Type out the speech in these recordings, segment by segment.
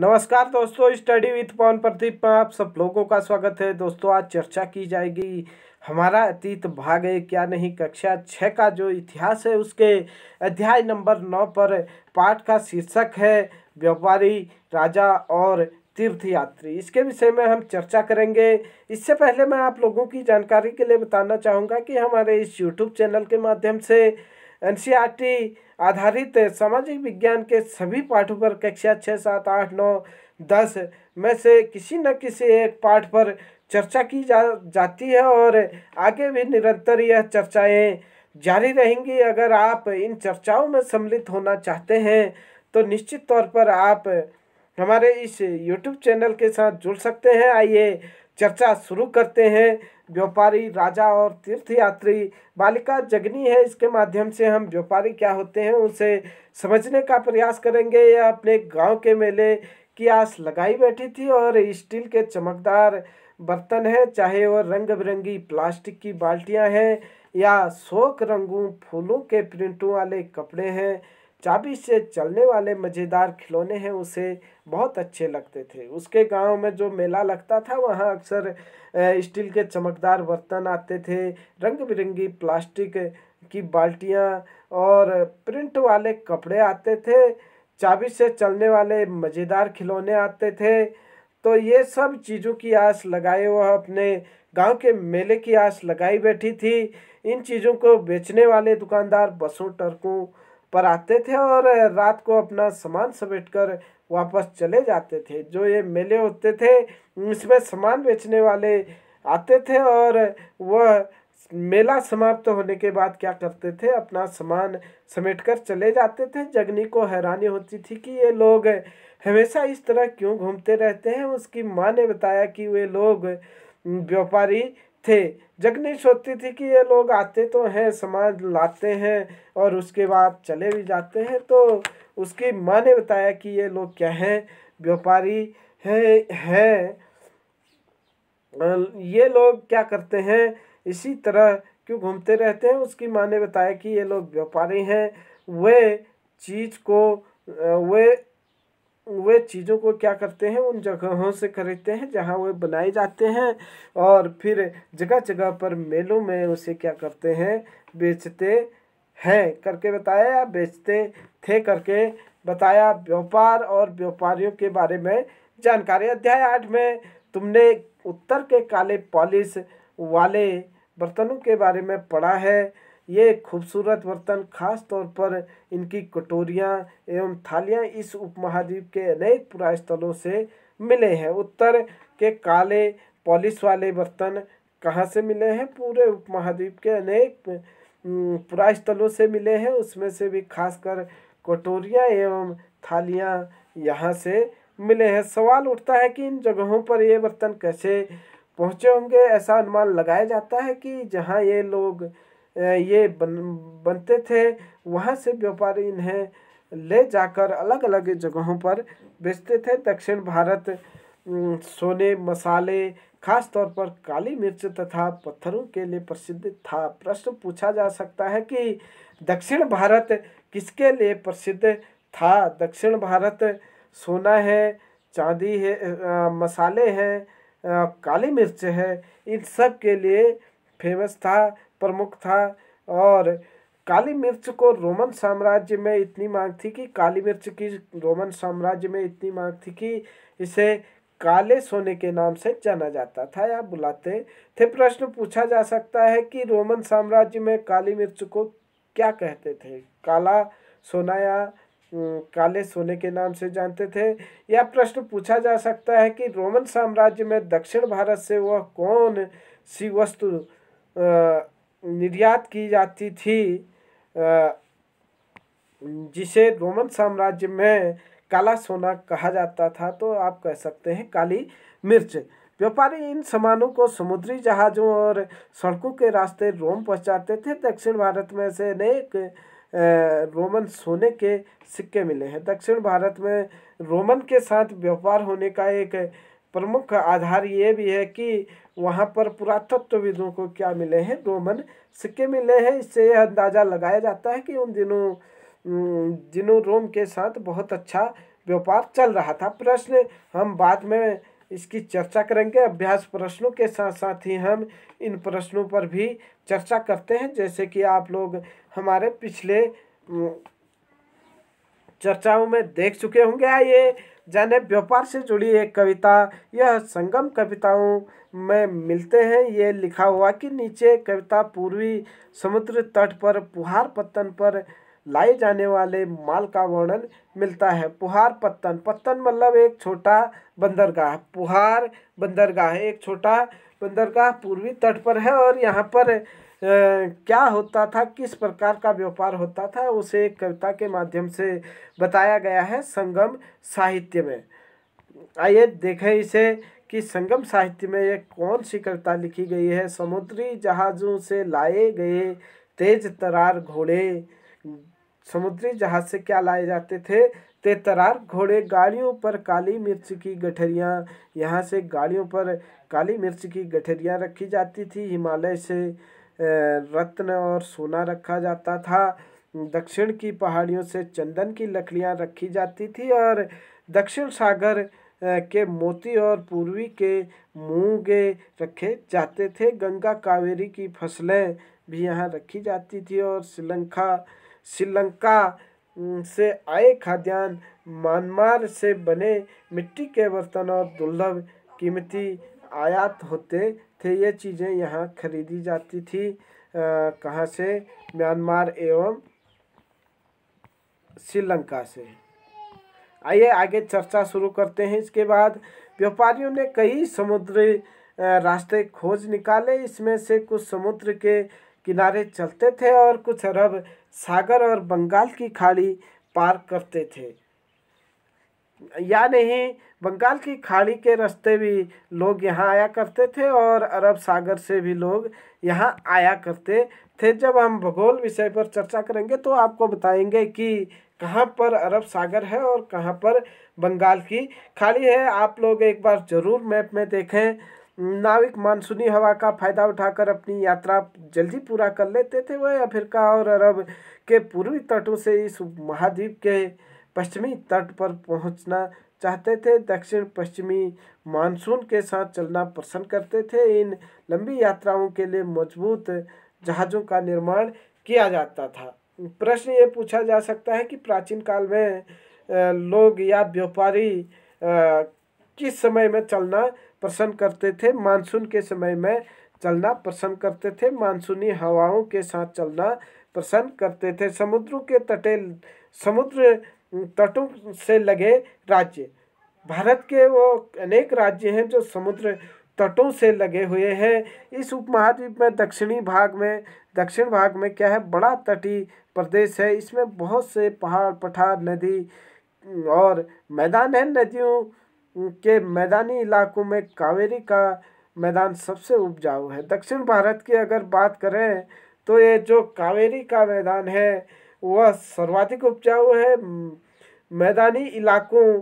नमस्कार दोस्तों study with पवन प्रदीप में आप सब लोगों का स्वागत है दोस्तों आज चर्चा की जाएगी हमारा अतीत भाग है क्या नहीं कक्षा छः का जो इतिहास है उसके अध्याय नंबर नौ पर पाठ का शीर्षक है व्यापारी राजा और तीर्थयात्री इसके विषय में हम चर्चा करेंगे इससे पहले मैं आप लोगों की जानकारी के लिए बताना चाहूँगा कि हमारे इस यूट्यूब चैनल के माध्यम से एन आधारित सामाजिक विज्ञान के सभी पाठों पर कक्षा छः सात आठ नौ दस में से किसी न किसी एक पाठ पर चर्चा की जा जाती है और आगे भी निरंतर यह चर्चाएं जारी रहेंगी अगर आप इन चर्चाओं में सम्मिलित होना चाहते हैं तो निश्चित तौर पर आप हमारे इस यूट्यूब चैनल के साथ जुड़ सकते हैं आइए चर्चा शुरू करते हैं व्यापारी राजा और तीर्थयात्री बालिका जगनी है इसके माध्यम से हम व्यापारी क्या होते हैं उसे समझने का प्रयास करेंगे या अपने गांव के मेले की आस लगाई बैठी थी और स्टील के चमकदार बर्तन है चाहे वह रंग बिरंगी प्लास्टिक की बाल्टियां हैं या शोक रंगों फूलों के प्रिंटों वाले कपड़े हैं चाबी से चलने वाले मज़ेदार खिलौने हैं उसे बहुत अच्छे लगते थे उसके गांव में जो मेला लगता था वहाँ अक्सर स्टील के चमकदार बर्तन आते थे रंग बिरंगी प्लास्टिक की बाल्टियाँ और प्रिंट वाले कपड़े आते थे चाबी से चलने वाले मज़ेदार खिलौने आते थे तो ये सब चीज़ों की आस लगाए वह अपने गांव के मेले की आस लगाई बैठी थी इन चीज़ों को बेचने वाले दुकानदार बसों ट्रकों पर आते थे और रात को अपना सामान समेट कर वापस चले जाते थे जो ये मेले होते थे इसमें सामान बेचने वाले आते थे और वह मेला समाप्त होने के बाद क्या करते थे अपना सामान समेट कर चले जाते थे जगनी को हैरानी होती थी कि ये लोग हमेशा इस तरह क्यों घूमते रहते हैं उसकी माँ ने बताया कि वे लोग व्यापारी थे जगनी सोचती थी कि ये लोग आते तो हैं सामान लाते हैं और उसके बाद चले भी जाते हैं तो उसकी माँ ने बताया कि ये लोग क्या हैं व्यापारी हैं हैं ये लोग क्या करते हैं इसी तरह क्यों घूमते रहते हैं उसकी माँ ने बताया कि ये लोग व्यापारी हैं वे चीज़ को वे वे चीज़ों को क्या करते हैं उन जगहों से खरीदते हैं जहाँ वे बनाए जाते हैं और फिर जगह जगह पर मेलों में उसे क्या करते हैं बेचते है करके बताया या बेचते थे करके बताया व्यापार और व्यापारियों के बारे में जानकारी अध्याय आठ में तुमने उत्तर के काले पॉलिश वाले बर्तनों के बारे में पढ़ा है ये खूबसूरत बर्तन खास तौर पर इनकी कटोरियाँ एवं थालियाँ इस उपमहाद्वीप के अनेक स्थलों से मिले हैं उत्तर के काले पॉलिश वाले बर्तन कहाँ से मिले हैं पूरे उपमहाद्वीप के अनेक पुरा स्थलों से मिले हैं उसमें से भी खासकर कटोरिया एवं थालियाँ यहाँ से मिले हैं सवाल उठता है कि इन जगहों पर ये बर्तन कैसे पहुँचे होंगे ऐसा अनुमान लगाया जाता है कि जहाँ ये लोग ये बन बनते थे वहाँ से व्यापारी इन्हें ले जाकर अलग अलग जगहों पर बेचते थे दक्षिण भारत सोने मसाले खास तौर पर काली मिर्च तथा पत्थरों के लिए प्रसिद्ध था प्रश्न पूछा जा सकता है कि दक्षिण भारत किसके लिए प्रसिद्ध था दक्षिण भारत सोना है चांदी है आ, मसाले हैं काली मिर्च है इन सब के लिए फेमस था प्रमुख था और काली मिर्च को रोमन साम्राज्य में इतनी मांग थी कि काली मिर्च की रोमन साम्राज्य में इतनी मांग थी कि इसे काले सोने के नाम से जाना जाता था या बुलाते थे प्रश्न पूछा जा सकता है कि रोमन साम्राज्य में काली मिर्च को क्या कहते थे काला सोना या काले सोने के नाम से जानते थे यह प्रश्न पूछा जा सकता है कि रोमन साम्राज्य में दक्षिण भारत से वह कौन सी वस्तु निर्यात की जाती थी जिसे रोमन साम्राज्य में काला सोना कहा जाता था तो आप कह सकते हैं काली मिर्च व्यापारी इन सामानों को समुद्री जहाज़ों और सड़कों के रास्ते रोम पहुंचाते थे दक्षिण भारत में से अनेक रोमन सोने के सिक्के मिले हैं दक्षिण भारत में रोमन के साथ व्यापार होने का एक प्रमुख आधार ये भी है कि वहाँ पर पुरातत्वविदों को क्या मिले हैं रोमन सिक्के मिले हैं इससे यह अंदाज़ा लगाया जाता है कि उन दिनों जिनो रोम के साथ बहुत अच्छा व्यापार चल रहा था प्रश्न हम बाद में इसकी चर्चा करेंगे अभ्यास प्रश्नों के साथ साथ ही हम इन प्रश्नों पर भी चर्चा करते हैं जैसे कि आप लोग हमारे पिछले चर्चाओं में देख चुके होंगे हाँ, ये जाने व्यापार से जुड़ी एक कविता यह संगम कविताओं में मिलते हैं ये लिखा हुआ कि नीचे कविता पूर्वी समुद्र तट पर पुहार पत्तन पर लाए जाने वाले माल का वर्णन मिलता है पुहार पत्तन पत्तन मतलब एक छोटा बंदरगाह पुहार बंदरगाह एक छोटा बंदरगाह पूर्वी तट पर है और यहाँ पर ए, क्या होता था किस प्रकार का व्यापार होता था उसे एक कविता के माध्यम से बताया गया है संगम साहित्य में आइए देखें इसे कि संगम साहित्य में ये कौन सी कविता लिखी गई है समुद्री जहाज़ों से लाए गए तेज तरार घोड़े समुद्री जहाज से क्या लाए जाते थे तेतरार घोड़े गाड़ियों पर काली मिर्च की गठरियाँ यहाँ से गाड़ियों पर काली मिर्च की गठरियाँ रखी जाती थी हिमालय से रत्न और सोना रखा जाता था दक्षिण की पहाड़ियों से चंदन की लकड़ियाँ रखी जाती थी और दक्षिण सागर के मोती और पूर्वी के मूंगे रखे जाते थे गंगा कावेरी की फसलें भी यहाँ रखी जाती थी और श्रीलंका श्रीलंका से आए खाद्यान्न म्यांमार से बने मिट्टी के बर्तन और दुर्लभ कीमती आयात होते थे ये चीज़ें यहाँ खरीदी जाती थी कहाँ से म्यांमार एवं श्रीलंका से आइए आगे चर्चा शुरू करते हैं इसके बाद व्यापारियों ने कई समुद्री रास्ते खोज निकाले इसमें से कुछ समुद्र के किनारे चलते थे और कुछ अरब सागर और बंगाल की खाड़ी पार करते थे या नहीं बंगाल की खाड़ी के रास्ते भी लोग यहाँ आया करते थे और अरब सागर से भी लोग यहाँ आया करते थे जब हम भूगोल विषय पर चर्चा करेंगे तो आपको बताएंगे कि कहाँ पर अरब सागर है और कहाँ पर बंगाल की खाड़ी है आप लोग एक बार ज़रूर मैप में देखें नाविक मानसूनी हवा का फ़ायदा उठाकर अपनी यात्रा जल्दी पूरा कर लेते थे वह अफ्रीका और अरब के पूर्वी तटों से इस महाद्वीप के पश्चिमी तट पर पहुंचना चाहते थे दक्षिण पश्चिमी मानसून के साथ चलना पसंद करते थे इन लंबी यात्राओं के लिए मजबूत जहाज़ों का निर्माण किया जाता था प्रश्न ये पूछा जा सकता है कि प्राचीन काल में लोग या व्यापारी किस समय में चलना पसंद करते थे मानसून के समय में चलना पसंद करते थे मानसूनी हवाओं के साथ चलना पसंद करते थे समुद्रों के तटे समुद्र तटों से लगे राज्य भारत के वो अनेक राज्य हैं जो समुद्र तटों से लगे हुए हैं इस उपमहाद्वीप में दक्षिणी भाग में दक्षिण भाग में क्या है बड़ा तटीय प्रदेश है इसमें बहुत से पहाड़ पठार नदी और मैदान है नदियों के मैदानी इलाकों में कावेरी का मैदान सबसे उपजाऊ है दक्षिण भारत की अगर बात करें तो ये जो कावेरी का मैदान है वह सर्वाधिक उपजाऊ है मैदानी इलाकों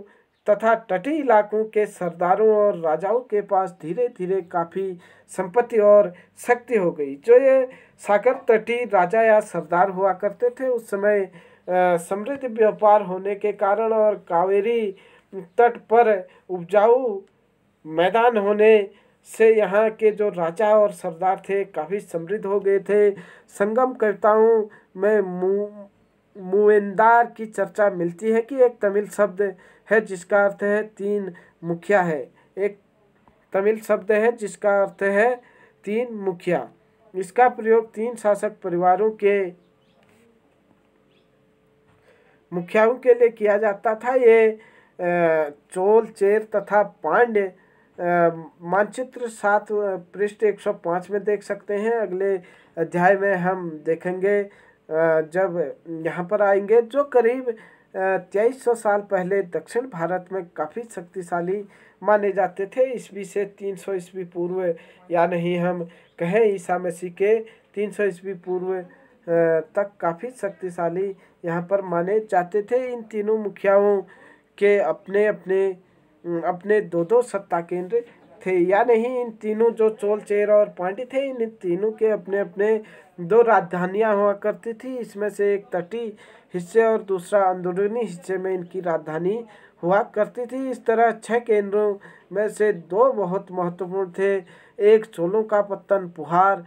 तथा तटीय इलाकों के सरदारों और राजाओं के पास धीरे धीरे काफ़ी संपत्ति और शक्ति हो गई जो ये सागर तटीय राजा या सरदार हुआ करते थे उस समय समृद्ध व्यापार होने के कारण और कावेरी तट पर उपजाऊ मैदान होने से यहाँ के जो राजा और सरदार थे काफ़ी समृद्ध हो गए थे संगम कविताओं में मुवेंदार की चर्चा मिलती है कि एक तमिल शब्द है जिसका अर्थ है तीन मुखिया है एक तमिल शब्द है जिसका अर्थ है तीन मुखिया इसका प्रयोग तीन शासक परिवारों के मुखियाओं के लिए किया जाता था ये चोल चेर तथा पांड्य मानचित्र सात पृष्ठ एक सौ पाँच में देख सकते हैं अगले अध्याय में हम देखेंगे जब यहाँ पर आएंगे जो करीब तेईस सौ साल पहले दक्षिण भारत में काफ़ी शक्तिशाली माने जाते थे ईस्वी से तीन सौ ईस्वी पूर्व या नहीं हम कहें ईसा मसीह के तीन सौ ईस्वी पूर्व तक काफ़ी शक्तिशाली यहाँ पर माने जाते थे इन तीनों मुखियाओं के अपने अपने अपने दो दो सत्ता केंद्र थे या नहीं इन तीनों जो चोल चेर और पांडे थे इन तीनों के अपने अपने दो राजधानियां हुआ करती थी इसमें से एक तटीय हिस्से और दूसरा अंदरूनी हिस्से में इनकी राजधानी हुआ करती थी इस तरह छह केंद्रों में से दो बहुत महत्वपूर्ण थे एक चोलों का पत्तन पुहार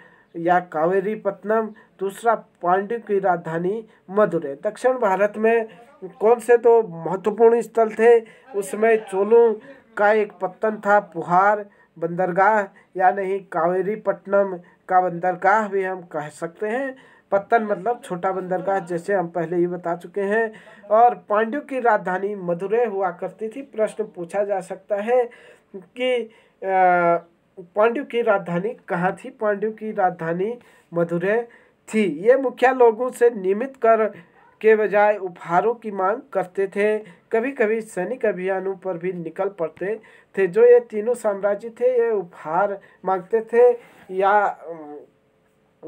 या कावेरी पत्तनम दूसरा पांडु की राजधानी मदुरे दक्षिण भारत में कौन से तो महत्वपूर्ण स्थल थे उसमें चोलों का एक पत्तन था पुहार बंदरगाह या नहीं कावेरी पट्टनम का बंदरगाह भी हम कह सकते हैं पत्तन मतलब छोटा बंदरगाह जैसे हम पहले ही बता चुके हैं और पांड्यों की राजधानी मधुरे हुआ करती थी प्रश्न पूछा जा सकता है कि पांड्यों की राजधानी कहाँ थी पांड्यों की राजधानी मधुरे थी ये मुखिया लोगों से नियमित कर के बजाय उपहारों की मांग करते थे कभी कभी सैनिक अभियानों पर भी निकल पड़ते थे जो ये तीनों साम्राज्य थे ये उपहार मांगते थे या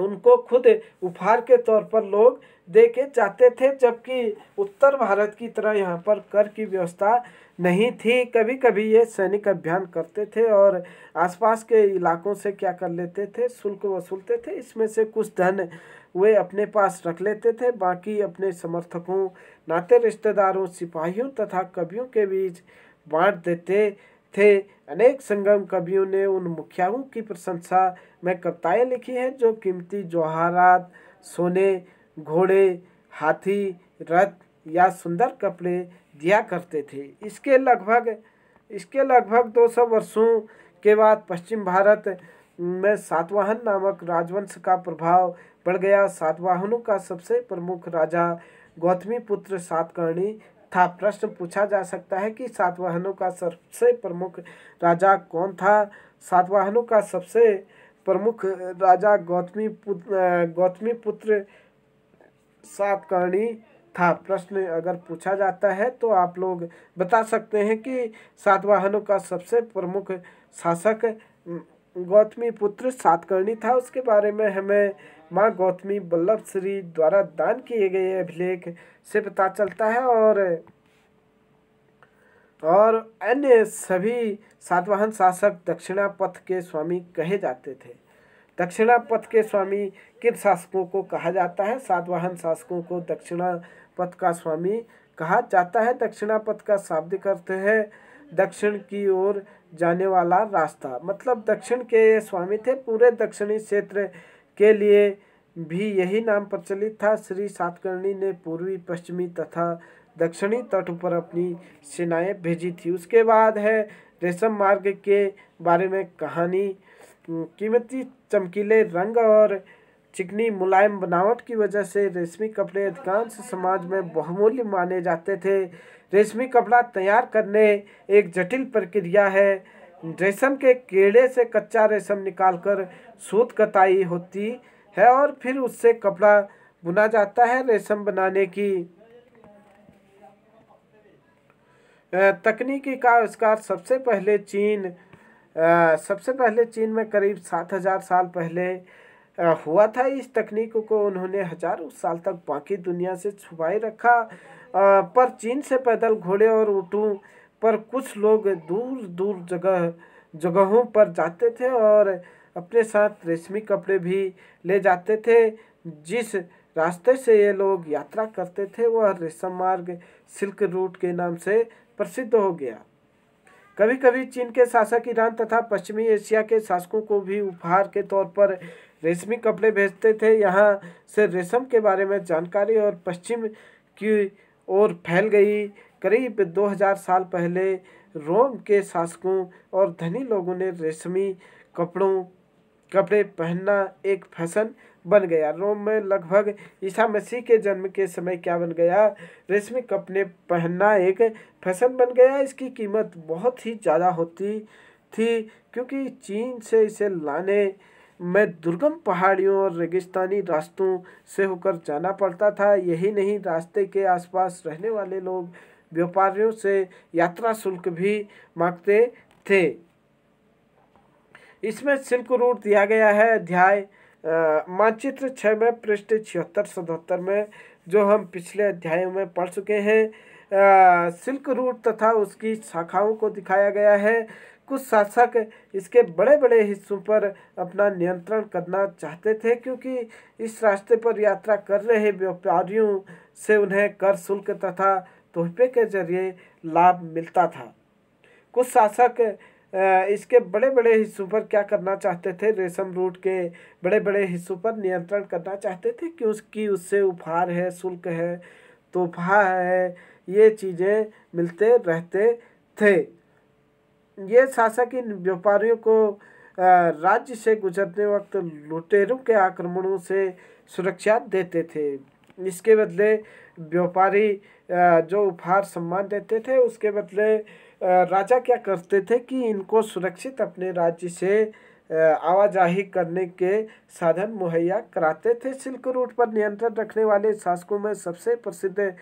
उनको खुद उपहार के तौर पर लोग दे के जाते थे जबकि उत्तर भारत की तरह यहाँ पर कर की व्यवस्था नहीं थी कभी कभी ये सैनिक अभियान करते थे और आसपास के इलाकों से क्या कर लेते थे शुल्क वसूलते थे इसमें से कुछ धन वे अपने पास रख लेते थे बाकी अपने समर्थकों नाते रिश्तेदारों सिपाहियों तथा कवियों के बीच बांट देते थे अनेक संगम कवियों ने उन मुखियाओं की प्रशंसा में कविताएँ लिखी हैं जो कीमती जवाहरात सोने घोड़े हाथी रथ या सुंदर कपड़े दिया करते थे इसके लगभग इसके लगभग 200 वर्षों के बाद पश्चिम भारत में सातवाहन नामक राजवंश का प्रभाव बढ़ गया सातवाहनों का सबसे प्रमुख राजा गौतमी पुत्र सातकर्णी था प्रश्न पूछा जा सकता है कि सातवाहनों का सबसे प्रमुख राजा कौन था सातवाहनों का सबसे प्रमुख राजा गौतमी पुत्र गौतमी पुत्र सातकर्णी था प्रश्न अगर पूछा जाता है तो आप लोग बता सकते हैं कि सातवाहनों का सबसे प्रमुख शासक गौतमी पुत्र सातकर्णी था उसके बारे में हमें माँ गौतमी बल्लभ श्री द्वारा दान किए गए अभिलेख से पता चलता है और और अन्य सभी सातवाहन शासक दक्षिणा पथ के स्वामी कहे जाते थे दक्षिणा पथ के स्वामी किन शासकों को कहा जाता है सातवाहन शासकों को दक्षिणा पथ का स्वामी कहा जाता है दक्षिणा पथ का शाब्दिक अर्थ है दक्षिण की ओर जाने वाला रास्ता मतलब दक्षिण के स्वामी थे पूरे दक्षिणी क्षेत्र के लिए भी यही नाम प्रचलित था श्री सातकर्णी ने पूर्वी पश्चिमी तथा दक्षिणी तट पर अपनी सेनाएं भेजी थी उसके बाद है रेशम मार्ग के बारे में कहानी कीमती चमकीले रंग और चिकनी मुलायम बनावट की वजह से रेशमी कपड़े अधिकांश समाज में बहुमूल्य माने जाते थे रेशमी कपड़ा तैयार करने एक जटिल प्रक्रिया है रेशम के कीड़े से कच्चा रेशम निकालकर सूत कताई होती है और फिर उससे कपड़ा बुना जाता है रेशम बनाने की तकनीकी का आविष्कार सबसे पहले चीन सबसे पहले चीन में करीब सात हजार साल पहले हुआ था इस तकनीक को उन्होंने हजारों साल तक बाकी दुनिया से छुपाए रखा पर चीन से पैदल घोड़े और ऊँटों पर कुछ लोग दूर दूर जगह जगहों पर जाते थे और अपने साथ रेशमी कपड़े भी ले जाते थे जिस रास्ते से ये लोग यात्रा करते थे वह रेशम मार्ग सिल्क रूट के नाम से प्रसिद्ध हो गया कभी कभी चीन के शासक ईरान तथा पश्चिमी एशिया के शासकों को भी उपहार के तौर पर रेशमी कपड़े भेजते थे यहाँ से रेशम के बारे में जानकारी और पश्चिम की ओर फैल गई करीब 2000 साल पहले रोम के शासकों और धनी लोगों ने रेशमी कपड़ों कपड़े पहनना एक फैशन बन गया रोम में लगभग ईसा मसीह के जन्म के समय क्या बन गया रेशमी कपड़े पहनना एक फैशन बन गया इसकी कीमत बहुत ही ज़्यादा होती थी क्योंकि चीन से इसे लाने में दुर्गम पहाड़ियों और रेगिस्तानी रास्तों से होकर जाना पड़ता था यही नहीं रास्ते के आसपास रहने वाले लोग व्यापारियों से यात्रा शुल्क भी मांगते थे इसमें सिल्क रूट दिया गया है अध्याय मानचित्र छः में पृष्ठ छिहत्तर सतहत्तर में जो हम पिछले अध्यायों में पढ़ चुके हैं सिल्क रूट तथा उसकी शाखाओं को दिखाया गया है कुछ शासक इसके बड़े बड़े हिस्सों पर अपना नियंत्रण करना चाहते थे क्योंकि इस रास्ते पर यात्रा कर रहे व्यापारियों से उन्हें कर शुल्क तथा तोहफे के जरिए लाभ मिलता था कुछ शासक इसके बड़े बड़े हिस्सों पर क्या करना चाहते थे रेशम रूट के बड़े बड़े हिस्सों पर नियंत्रण करना चाहते थे कि उसकी उससे उपहार है शुल्क है तोहफा है ये चीज़ें मिलते रहते थे ये शासक इन व्यापारियों को राज्य से गुजरने वक्त लुटेरों के आक्रमणों से सुरक्षा देते थे इसके बदले व्यापारी जो उपहार सम्मान देते थे उसके बदले राजा क्या करते थे कि इनको सुरक्षित अपने राज्य से आवाजाही करने के साधन मुहैया कराते थे सिल्क रूट पर नियंत्रण रखने वाले शासकों में सबसे प्रसिद्ध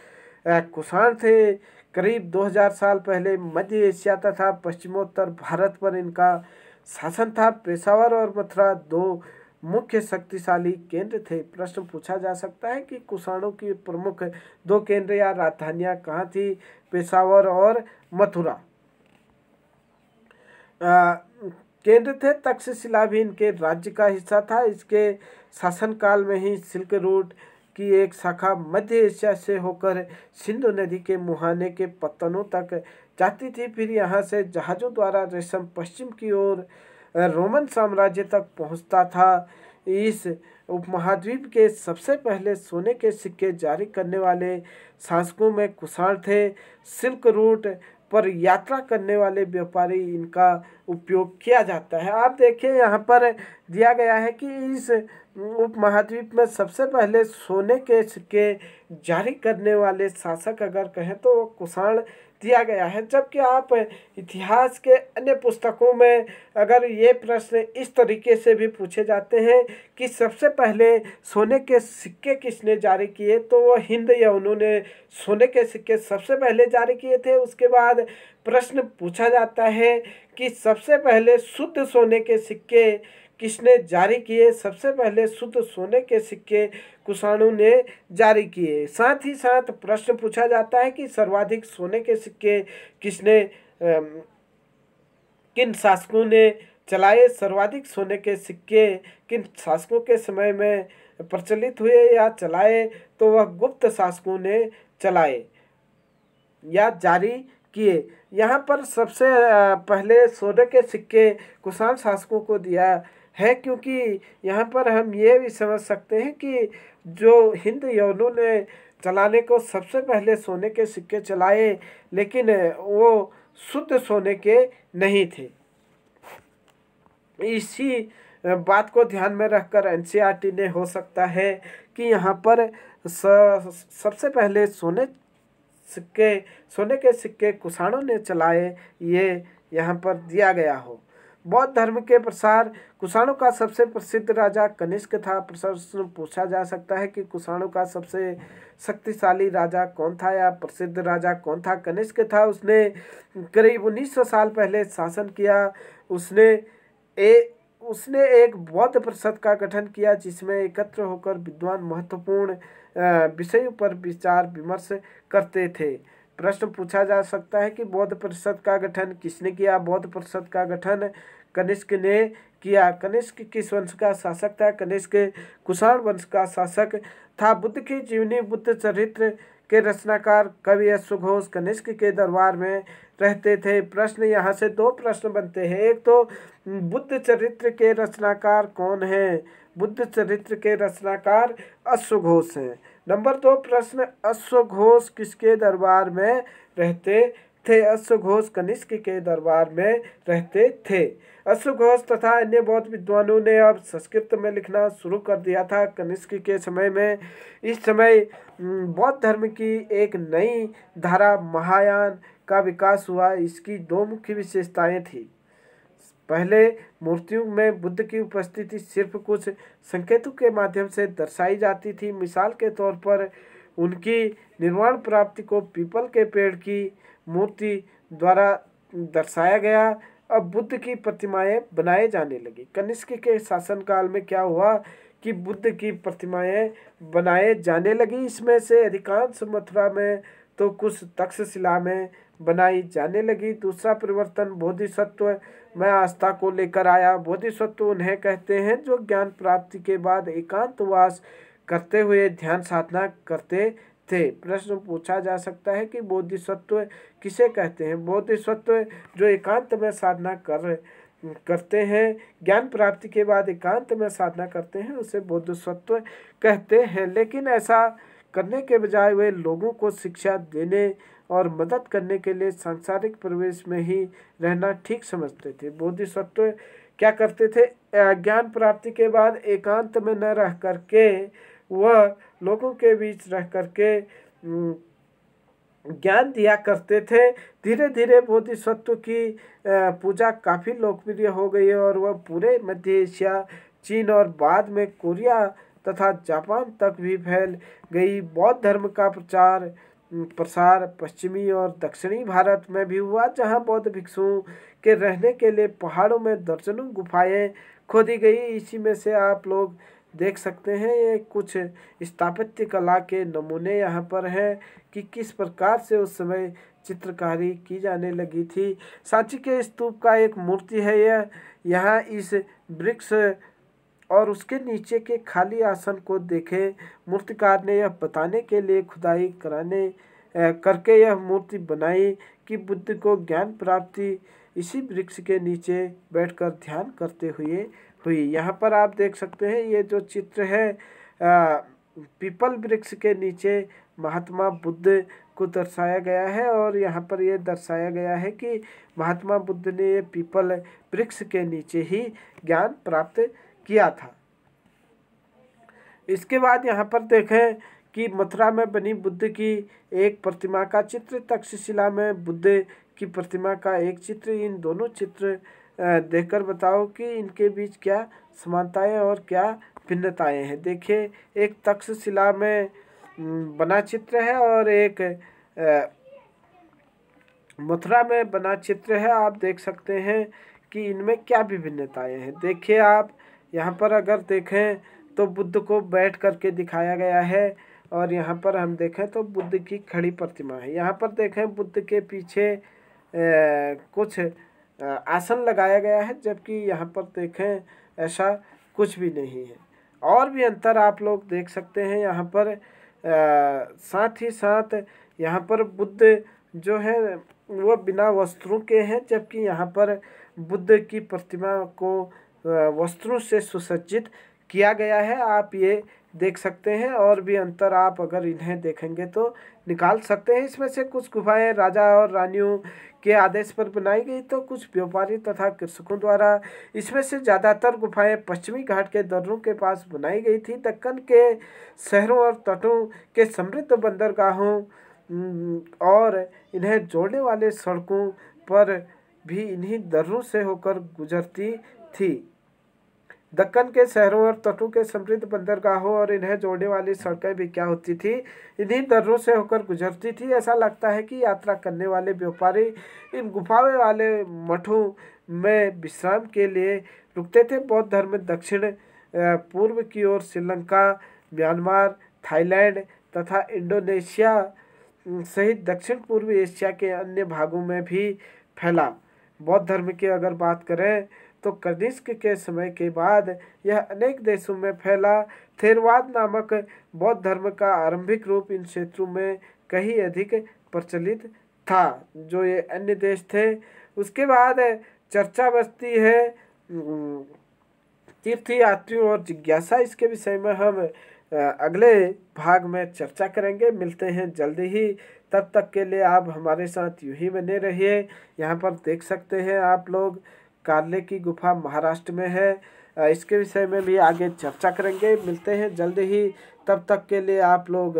कुषाण थे करीब 2000 साल पहले मध्य एशिया तथा पश्चिमोत्तर भारत पर इनका शासन था पेशावर और मथुरा दो मुख्य शक्तिशाली केंद्र थे प्रश्न पूछा जा सकता है कि कुषाणों की प्रमुख दो केंद्र या राजधानियां कहाँ थी पेशावर और मथुरा केंद्र थे तक्षशिला भी इनके राज्य का हिस्सा था इसके शासनकाल में ही सिल्क रूट की एक शाखा मध्य एशिया से होकर सिंधु नदी के मुहाने के पतनों तक जाती थी फिर यहाँ से जहाज़ों द्वारा रेशम पश्चिम की ओर रोमन साम्राज्य तक पहुंचता था इस उपमहाद्वीप के सबसे पहले सोने के सिक्के जारी करने वाले शासकों में कुषाण थे सिल्क रूट पर यात्रा करने वाले व्यापारी इनका उपयोग किया जाता है आप देखिए यहाँ पर दिया गया है कि इस उपमहाद्वीप में सबसे पहले सोने के सिक्के जारी करने वाले शासक अगर कहें तो वो कुषाण दिया गया है जबकि आप इतिहास के अन्य पुस्तकों में अगर ये प्रश्न इस तरीके से भी पूछे जाते हैं कि सबसे पहले सोने के सिक्के किसने जारी किए तो वो हिंद या उन्होंने सोने के सिक्के सबसे पहले जारी किए थे उसके बाद प्रश्न पूछा जाता है कि सबसे पहले शुद्ध सोने के सिक्के किसने जारी किए सबसे पहले शुद्ध सोने के सिक्के कुषाणु ने जारी किए साथ ही साथ प्रश्न पूछा जाता है कि सर्वाधिक सोने के सिक्के किसने किन शासकों ने चलाए सर्वाधिक सोने के सिक्के किन शासकों के समय में प्रचलित हुए या चलाए तो वह गुप्त शासकों ने चलाए या जारी किए यहाँ पर सबसे पहले सोने के सिक्के कुषाण शासकों को दिया है क्योंकि यहाँ पर हम ये भी समझ सकते हैं कि जो हिंद यौनों ने चलाने को सबसे पहले सोने के सिक्के चलाए लेकिन वो शुद्ध सोने के नहीं थे इसी बात को ध्यान में रखकर एनसीईआरटी ने हो सकता है कि यहाँ पर सबसे पहले सोने सिक्के सोने के सिक्के कुसाणों ने चलाए ये यहाँ पर दिया गया हो बौद्ध धर्म के प्रसार कुषाणों का सबसे प्रसिद्ध राजा कनिष्क था प्रश्न पूछा जा सकता है कि कुषाणों का सबसे शक्तिशाली राजा कौन था या प्रसिद्ध राजा कौन था कनिष्क था उसने करीब सौ साल पहले शासन किया उसने ए उसने एक बौद्ध परिषद का गठन किया जिसमें एकत्र होकर विद्वान महत्वपूर्ण विषयों पर विचार विमर्श करते थे प्रश्न पूछा जा सकता है कि बौद्ध परिषद का गठन किसने किया बौद्ध परिषद का गठन कनिष्क ने किया कनिष्क किस वंश का शासक था कनिष्क कुषाण वंश का शासक था बुद्ध की जीवनी बुद्ध चरित्र के रचनाकार कवि अश्वघोष कनिष्क के दरबार में रहते थे प्रश्न यहाँ से दो प्रश्न बनते हैं एक तो बुद्ध चरित्र के रचनाकार कौन हैं बुद्ध चरित्र के रचनाकार अश्वघोष हैं नंबर दो प्रश्न अश्व घोष किसके दरबार में रहते थे अश्व घोष कनिष्क के दरबार में रहते थे अश्व घोष तथा अन्य बौद्ध विद्वानों ने अब संस्कृत में लिखना शुरू कर दिया था कनिष्क के समय में इस समय बौद्ध धर्म की एक नई धारा महायान का विकास हुआ इसकी दो मुख्य विशेषताएं थीं पहले मूर्तियों में बुद्ध की उपस्थिति सिर्फ कुछ संकेतों के माध्यम से दर्शाई जाती थी मिसाल के तौर पर उनकी निर्माण प्राप्ति को पीपल के पेड़ की मूर्ति द्वारा दर्शाया गया अब बुद्ध की प्रतिमाएं बनाए जाने लगी कनिष्क के शासनकाल में क्या हुआ कि बुद्ध की प्रतिमाएं बनाए जाने लगी इसमें से अधिकांश मथुरा में तो कुछ तक्षशिला में बनाई जाने लगी दूसरा परिवर्तन बोधिसत्व में आस्था को लेकर आया बोधिसत्व उन्हें कहते हैं जो ज्ञान प्राप्ति के बाद एकांतवास करते हुए ध्यान साधना करते थे प्रश्न पूछा जा सकता है कि बोधिसत्व किसे कहते हैं बोधिसत्व जो एकांत में साधना कर करते हैं ज्ञान प्राप्ति के बाद एकांत में साधना करते हैं उसे बोधिसत्व कहते हैं लेकिन ऐसा करने के बजाय वे लोगों को शिक्षा देने और मदद करने के लिए सांसारिक प्रवेश में ही रहना ठीक समझते थे बोधिसत्व क्या करते थे ज्ञान प्राप्ति के बाद एकांत में न रह करके वह लोगों के बीच रह करके ज्ञान दिया करते थे धीरे धीरे बोधिसत्व की पूजा काफ़ी लोकप्रिय हो गई है और वह पूरे मध्य एशिया चीन और बाद में कोरिया तथा जापान तक भी फैल गई बौद्ध धर्म का प्रचार प्रसार पश्चिमी और दक्षिणी भारत में भी हुआ जहां बौद्ध भिक्षुओं के रहने के लिए पहाड़ों में दर्जनों गुफाएं खोदी गई इसी में से आप लोग देख सकते हैं ये कुछ स्थापत्य कला के नमूने यहाँ पर हैं कि किस प्रकार से उस समय चित्रकारी की जाने लगी थी सांची के स्तूप का एक मूर्ति है यह यहाँ इस वृक्ष और उसके नीचे के खाली आसन को देखे मूर्तिकार ने यह बताने के लिए खुदाई कराने करके यह मूर्ति बनाई कि बुद्ध को ज्ञान प्राप्ति इसी वृक्ष के नीचे बैठकर ध्यान करते हुए हुई यहाँ पर आप देख सकते हैं ये जो चित्र है पीपल वृक्ष के नीचे महात्मा बुद्ध को दर्शाया गया है और यहाँ पर यह दर्शाया गया है कि महात्मा बुद्ध ने ये पीपल वृक्ष के नीचे ही ज्ञान प्राप्त किया था इसके बाद यहाँ पर देखें कि मथुरा में बनी बुद्ध की एक प्रतिमा का चित्र तक्षशिला में बुद्ध की प्रतिमा का एक चित्र इन दोनों चित्र देखकर बताओ कि इनके बीच क्या समानताएं और क्या भिन्नताएं हैं देखिए एक तक्षशिला में बना चित्र है और एक मथुरा में बना चित्र है आप देख सकते हैं कि इनमें क्या भिन्नताएं हैं देखिए आप यहाँ पर अगर देखें तो बुद्ध को बैठ करके दिखाया गया है और यहाँ पर हम देखें तो बुद्ध की खड़ी प्रतिमा है यहाँ पर देखें बुद्ध के पीछे ए, कुछ आसन लगाया गया है जबकि यहाँ पर देखें ऐसा कुछ भी नहीं है और भी अंतर आप लोग देख सकते हैं यहाँ पर आ, साथ ही साथ यहाँ पर बुद्ध जो है वह बिना वस्त्रों के हैं जबकि यहाँ पर बुद्ध की प्रतिमा को वस्त्रों से सुसज्जित किया गया है आप ये देख सकते हैं और भी अंतर आप अगर इन्हें देखेंगे तो निकाल सकते हैं इसमें से कुछ गुफाएं राजा और रानियों के आदेश पर बनाई गई तो कुछ व्यापारी तथा कृषकों द्वारा इसमें से ज़्यादातर गुफाएं पश्चिमी घाट के दर्रों के पास बनाई गई थी दक्कन के शहरों और तटों के समृद्ध बंदरगाहों और इन्हें जोड़ने वाले सड़कों पर भी इन्हीं दर्रों से होकर गुजरती थी दक्कन के शहरों और तटों के समृद्ध बंदरगाहों और इन्हें जोड़ने वाली सड़कें भी क्या होती थी इन्हीं दर्रों से होकर गुजरती थी ऐसा लगता है कि यात्रा करने वाले व्यापारी इन गुफाओं वाले मठों में विश्राम के लिए रुकते थे बौद्ध धर्म दक्षिण पूर्व की ओर श्रीलंका म्यांमार थाईलैंड तथा इंडोनेशिया सहित दक्षिण पूर्व एशिया के अन्य भागों में भी फैला बौद्ध धर्म की अगर बात करें तो कनिष्क के समय के बाद यह अनेक देशों में फैला थेरवाद नामक बौद्ध धर्म का आरंभिक रूप इन क्षेत्रों में कहीं अधिक प्रचलित था जो ये अन्य देश थे उसके बाद चर्चा बचती है तीर्थ यात्रियों और जिज्ञासा इसके विषय में हम अगले भाग में चर्चा करेंगे मिलते हैं जल्दी ही तब तक के लिए आप हमारे साथ यूं ही बने रहिए यहाँ पर देख सकते हैं आप लोग कार्ले की गुफा महाराष्ट्र में है इसके विषय में भी आगे चर्चा करेंगे मिलते हैं जल्द ही तब तक के लिए आप लोग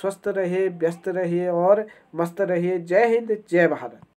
स्वस्थ रहिए व्यस्त रहिए और मस्त रहिए जय हिंद जय भारत